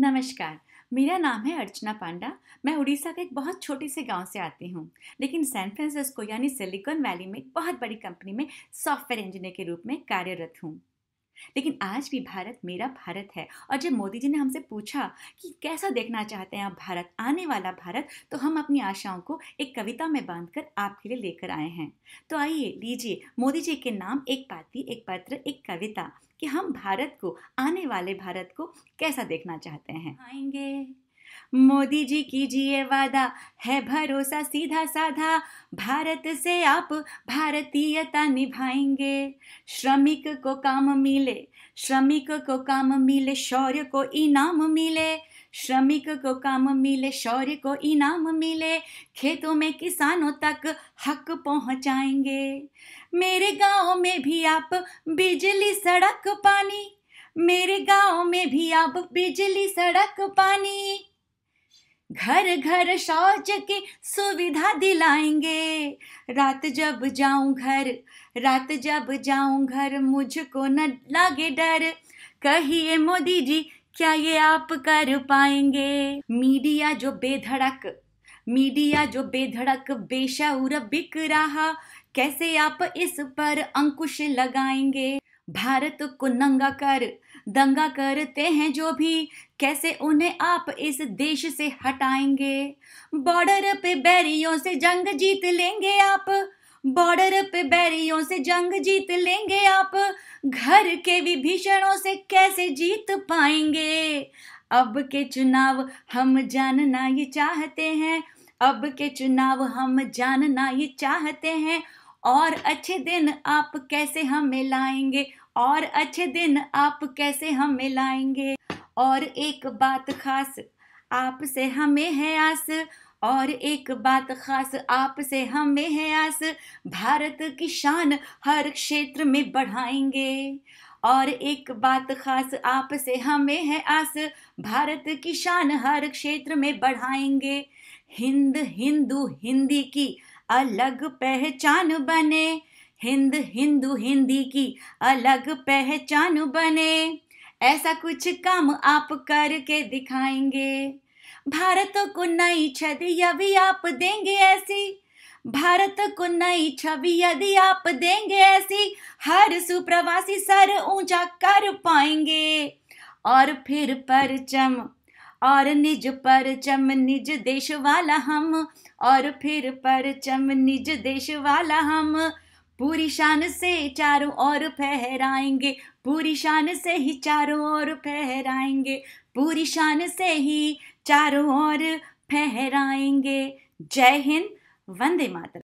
नमस्कार मेरा नाम है अर्चना पांडा मैं उड़ीसा के एक बहुत छोटे से गांव से आती हूँ लेकिन सैन फ्रांसिस्को यानी सिलिकॉन वैली में एक बहुत बड़ी कंपनी में सॉफ्टवेयर इंजीनियर के रूप में कार्यरत हूँ लेकिन आज भी भारत मेरा भारत है और जब मोदी जी ने हमसे पूछा कि कैसा देखना चाहते हैं आप भारत आने वाला भारत तो हम अपनी आशाओं को एक कविता में बांधकर आपके लिए लेकर आए हैं तो आइए लीजिए मोदी जी के नाम एक पाती एक पत्र एक कविता कि हम भारत को आने वाले भारत को कैसा देखना चाहते हैं आएंगे मोदी जी कीजिए वादा है भरोसा सीधा साधा भारत से आप भारतीयता निभाएंगे श्रमिक को काम मिले श्रमिक को काम मिले शौर्य को इनाम मिले श्रमिक को काम मिले शौर्य को इनाम मिले खेतों में किसानों तक हक पहुंचाएंगे मेरे गांव में भी आप बिजली सड़क पानी मेरे गांव में भी आप बिजली सड़क पानी घर घर शौच की सुविधा दिलाएंगे रात जब जाऊं घर रात जब जाऊं घर मुझको न लागे डर कहिए मोदी जी क्या ये आप कर पाएंगे मीडिया जो बेधड़क मीडिया जो बेधड़क बेशऊर बिक रहा कैसे आप इस पर अंकुश लगाएंगे भारत को नंगा कर दंगा करते हैं जो भी कैसे उन्हें आप इस देश से हटाएंगे बॉर्डर पे बैरियों से जंग जीत लेंगे आप बॉर्डर पे बैरियों से जंग जीत लेंगे आप घर के विभीषणों से कैसे जीत पाएंगे अब के चुनाव हम जानना ये चाहते हैं अब के चुनाव हम जानना ये चाहते हैं और अच्छे दिन आप कैसे हमें लाएंगे और अच्छे दिन आप कैसे हमें लाएंगे और एक बात खास आपसे हमें है आस और एक बात खास आपसे हमें है आस भारत की शान हर क्षेत्र में बढ़ाएंगे और एक बात खास आपसे हमें है आस भारत की शान हर क्षेत्र में बढ़ाएंगे हिंद हिंदू हिंदी की अलग पहचान बने हिंद हिंदू हिंदी की अलग पहचान बने ऐसा कुछ काम आप करके दिखाएंगे भारत को नई छवि यदि आप देंगे ऐसी भारत को नई छवि यदि आप देंगे ऐसी हर सुप्रवासी सर ऊंचा कर पाएंगे और फिर परचम और निज परचम निज देश वाला हम और फिर परचम निज देश वाला हम पूरी शान से चारों ओर फहराएंगे पूरी शान से ही चारों ओर फहराएंगे पूरी शान से ही चारों ओर फहराएंगे जय हिंद वंदे मातरम